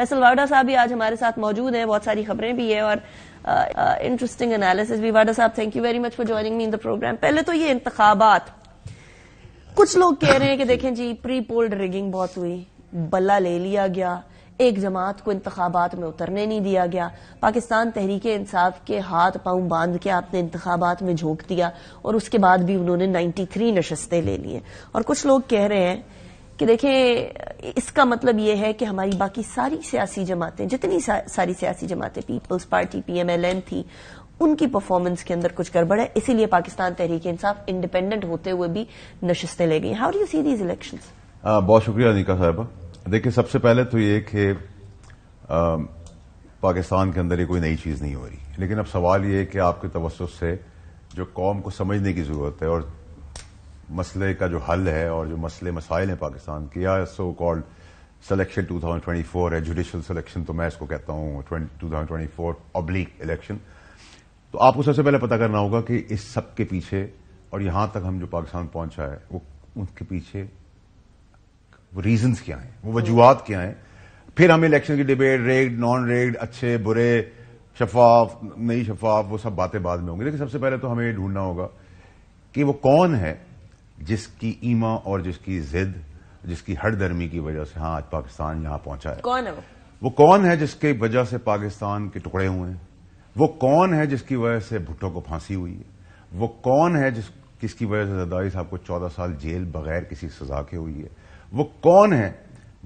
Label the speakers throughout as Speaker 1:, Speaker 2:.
Speaker 1: फैसल वाडा साहब भी आज हमारे साथ मौजूद हैं बहुत सारी खबरें भी है और इंटरेस्टिंग एनालिसिस भी वाडा साहब thank you very much for joining me in the programme पहले तो ये इंतबात कुछ लोग कह रहे हैं कि देखें जी प्री पोल्ड रिगिंग बहुत हुई बल्ला ले लिया गया एक जमात को इंतबात में उतरने नहीं दिया गया पाकिस्तान तहरीक इंसाफ के हाथ पांव बांध के आपने इंतबात में झोंक दिया और उसके बाद भी उन्होंने 93 नशस्तें ले ली और कुछ लोग कह रहे हैं कि देखें इसका मतलब यह है कि हमारी बाकी सारी सियासी जमातें जितनी सा, सारी सियासी जमातें पीपल्स पार्टी पीएमएलएन थी उनकी परफॉर्मेंस के अंदर कुछ गड़बड़ है इसीलिए पाकिस्तान तहरीक इंसाफ इंडिपेंडेंट होते हुए भी नशस्तें ले गई how you see these election
Speaker 2: बहुत शुक्रिया निका साहबा देखिए सबसे पहले तो ये कि पाकिस्तान के अंदर ये कोई नई चीज़ नहीं हो रही लेकिन अब सवाल ये है कि आपके तवसत से जो कौम को समझने की ज़रूरत है और मसले का जो हल है और जो मसले मसाइल हैं पाकिस्तान के या सो कॉल्ड सिलेक्शन 2024 है जुडिशल सिलेक्शन तो मैं इसको कहता हूँ 2024 ऑब्लिक इलेक्शन तो आपको सबसे पहले पता करना होगा कि इस सब के पीछे और यहां तक हम जो पाकिस्तान पहुंचा है वो उनके पीछे वो रीजंस क्या हैं वो वजूहत क्या हैं फिर हमें इलेक्शन की डिबेट रेग्ड नॉन रेड अच्छे बुरे शफाफ नहीं शफाफ वो सब बातें बाद में होंगी लेकिन सबसे पहले तो हमें ढूंढना होगा कि वो कौन है जिसकी ईमा और जिसकी जिद जिसकी हर दर्मी की वजह से हाँ आज पाकिस्तान यहाँ पहुंचा है कौन है वो कौन है जिसकी वजह से पाकिस्तान के टुकड़े हुए हैं वो कौन है जिसकी वजह से भुट्टो को फांसी हुई है वो कौन है जिस किसकी वजह से जदारी साहब को चौदह साल जेल बगैर किसी सजा के हुई है वो कौन है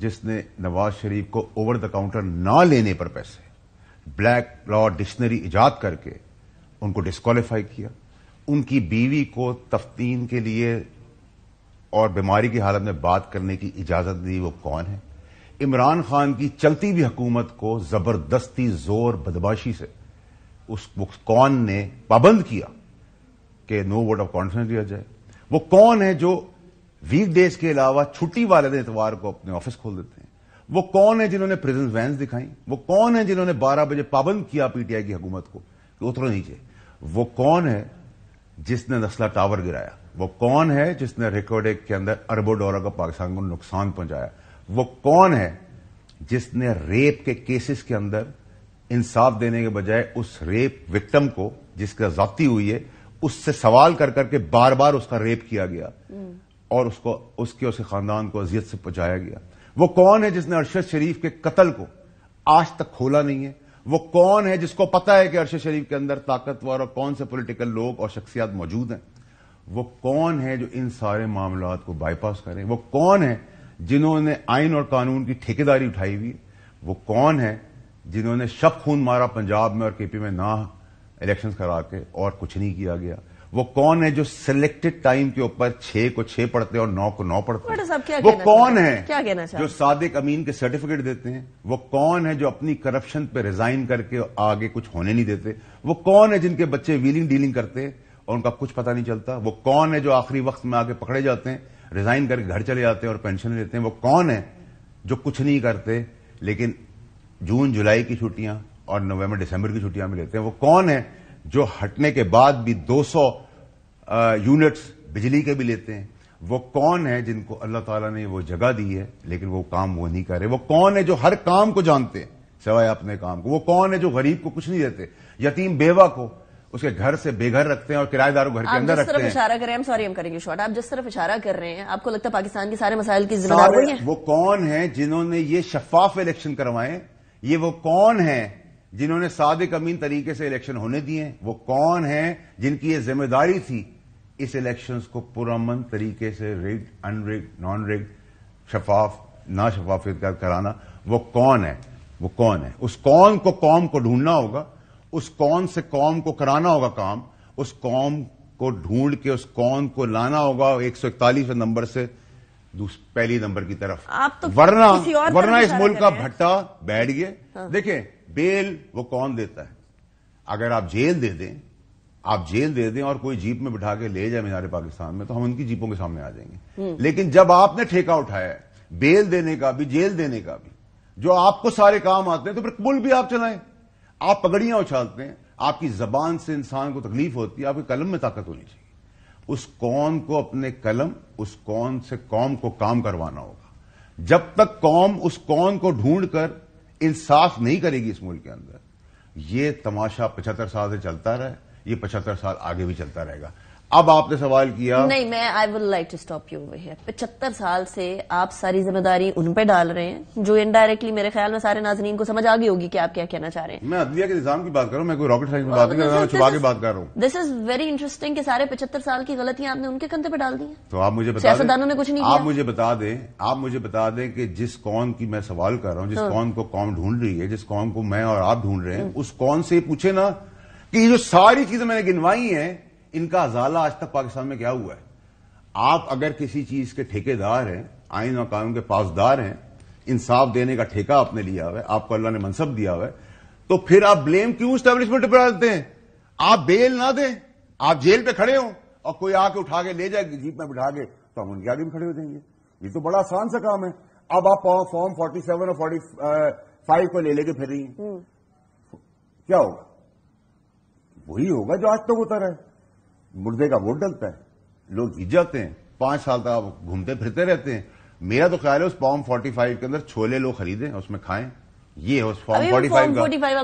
Speaker 2: जिसने नवाज शरीफ को ओवर द काउंटर ना लेने पर पैसे ब्लैक लॉ डिक्शनरी इजाद करके उनको डिस्कालीफाई किया उनकी बीवी को तफ्तीन के लिए और बीमारी की हालत में बात करने की इजाजत दी वो कौन है इमरान खान की चलती हुई हुकूमत को जबरदस्ती जोर बदमाशी से उस कौन ने पाबंद किया कि नो वोट ऑफ कॉन्फिडेंस दिया जाए वो कौन है जो वीक डेज के अलावा छुट्टी वाले दिन इतवार को अपने ऑफिस खोल देते हैं वो कौन है जिन्होंने प्रेजेंस वैन दिखाई वो कौन है जिन्होंने 12 बजे पाबंद किया पीटीआई की हुकूमत को कि उतरो नीचे वो कौन है जिसने नस्ला टावर गिराया वो कौन है जिसने रिकॉर्ड एक्ट के अंदर अरबों डॉलर का पाकिस्तान को नुकसान पहुंचाया वो कौन है जिसने रेप के केसेस के अंदर इंसाफ देने के बजाय उस रेप विक्टम को जिसका जाती हुई है उससे सवाल कर करके बार बार उसका रेप किया गया और उसको उसके उसके खानदान को अजियत से पहुंचाया गया वो कौन है जिसने अरशद शरीफ के कत्ल को आज तक खोला नहीं है वो कौन है जिसको पता है कि अरशद शरीफ के अंदर ताकतवर और कौन से पोलिटिकल लोग और शख्सियात मौजूद हैं वो कौन है जो इन सारे मामला को बाईपास करें वो कौन है जिन्होंने आइन और कानून की ठेकेदारी उठाई हुई वो कौन है जिन्होंने शब खून मारा पंजाब में और केपी में ना इलेक्शन करा के और कुछ नहीं किया गया वो कौन है जो सिलेक्टेड टाइम के ऊपर छह को छह पढ़ते और नौ को नौ
Speaker 1: पढ़ते वो कौन है क्या कहना जो
Speaker 2: सादिक अमीन के सर्टिफिकेट देते हैं वो कौन है जो अपनी करप्शन पे रिजाइन करके आगे कुछ होने नहीं देते वो कौन है जिनके बच्चे व्हीलिंग डीलिंग करते हैं और उनका कुछ पता नहीं चलता वो कौन है जो आखिरी वक्त में आके पकड़े जाते हैं रिजाइन करके घर चले जाते हैं और पेंशन लेते हैं वो कौन है जो कुछ नहीं करते लेकिन जून जुलाई की छुट्टियां और नवंबर दिसंबर की छुट्टियां भी लेते हैं वो कौन है जो हटने के बाद भी 200 यूनिट्स बिजली के भी लेते हैं वो कौन है जिनको अल्लाह ताला ने वो जगह दी है लेकिन वो काम वो नहीं कर रहे वो कौन है जो हर काम को जानते हैं सिवाय अपने काम को वो कौन है जो गरीब को कुछ नहीं देते यतीम बेवा को उसके घर से बेघर रखते हैं और किराएदार घर के अंदर रखते हैं इशारा
Speaker 1: रहे हैं सॉरी हम करेंगे शॉर्ट आप जिस तरफ इशारा कर रहे हैं आपको लगता है पाकिस्तान के सारे मसाइल की जिम्मेदार है
Speaker 2: वो कौन है जिन्होंने ये शफाफ इलेक्शन करवाए ये वो कौन है जिन्होंने सादिक अमीन तरीके से इलेक्शन होने दिए वो कौन है जिनकी ये जिम्मेदारी थी इस इलेक्शन को पुरमन तरीके से रिग अनरिग नॉन रिग शफाफ ना शफाफियत कराना वो कौन है वो कौन है उस कौन को कौम को ढूंढना होगा उस कौन से कौम को कराना होगा काम उस कौम को ढूंढ के उस कौन को लाना होगा एक सौ इकतालीस नंबर से पहली नंबर की तरफ आप तो वरना वरना इस मुल्क का भट्टा बैठ गए हाँ। देखें बेल वो कौन देता है अगर आप जेल दे दें आप जेल दे दें और कोई जीप में बिठा के ले जाए मेरे पाकिस्तान में तो हम उनकी जीपों के सामने आ जाएंगे हम्म। लेकिन जब आपने ठेका उठाया है बेल देने का भी जेल देने का भी जो आपको सारे काम आते हैं तो फिर पुल भी आप चलाएं आप पगड़ियां उछालते हैं आपकी जबान से इंसान को तकलीफ होती है आपके कलम में ताकत होनी चाहिए उस कौम को अपने कलम उस कौन से कौम को काम करवाना होगा जब तक कौम उस कौन को ढूंढ कर इंसाफ नहीं करेगी इस मुल्क के अंदर यह तमाशा पचहत्तर साल से चलता रहे ये पचहत्तर साल आगे भी चलता रहेगा अब आपने सवाल किया नहीं
Speaker 1: मैं I would like to stop you over here पचहत्तर साल से आप सारी जिम्मेदारी उन पे डाल रहे हैं जो इनडायरेक्टली मेरे ख्याल में सारे नाजरीन को समझ आ गई होगी कि आप क्या कहना चाह रहे हैं
Speaker 2: मैं अदलिया के निजाम की बात कर रहा हूँ मैं कोई रॉकेट साइंस में बात नहीं कर छुपा के बात कर रहा हूँ
Speaker 1: दिस इज वेरी इंटरेस्टिंग की सारे पचहत्तर साल की गलतियां आपने उनके कंधे पर डाल दी
Speaker 2: तो आप मुझे सियासतदानों ने कुछ नहीं आप मुझे बता दें आप मुझे बता दें कि जिस कौन की मैं सवाल कर रहा हूँ जिस हाँ। कौन को कौन ढूंढ रही है जिस कौन को मैं और आप ढूंढ रहे हैं उस कौन से पूछे ना कि जो सारी चीजें मैंने गिनवाई हैं इनका अजाला आज तक पाकिस्तान में क्या हुआ है आप अगर किसी चीज के ठेकेदार हैं आइन और कानून के पासदार हैं इंसाफ देने का ठेका आपने लिया हुआ है आपको अल्लाह ने मनसब दिया हुआ है तो फिर आप ब्लेम क्यों स्टैब्लिशमेंट पर डालते हैं आप बेल ना दें आप जेल पे खड़े हो और कोई आके उठा के ले जाए जीप में बिठा के तो हम उनके आगे भी खड़े हो जाएंगे ये तो बड़ा आसान सा काम है अब आप फॉर्म फोर्टी सेवन और फोर्टी फाइव को ले लेके फिर रही हैं हम्म। क्या होगा वही होगा जो आज तक तो होता रहे है मुर्दे का वोट डलता है लोग जाते हैं पांच साल तक आप घूमते फिरते रहते हैं मेरा तो ख्याल है उस फॉर्म फोर्टी फाइव के अंदर छोले लोग खरीदें उसमें खाएं ये है उस फॉर्म फोर्टी फाइव
Speaker 1: का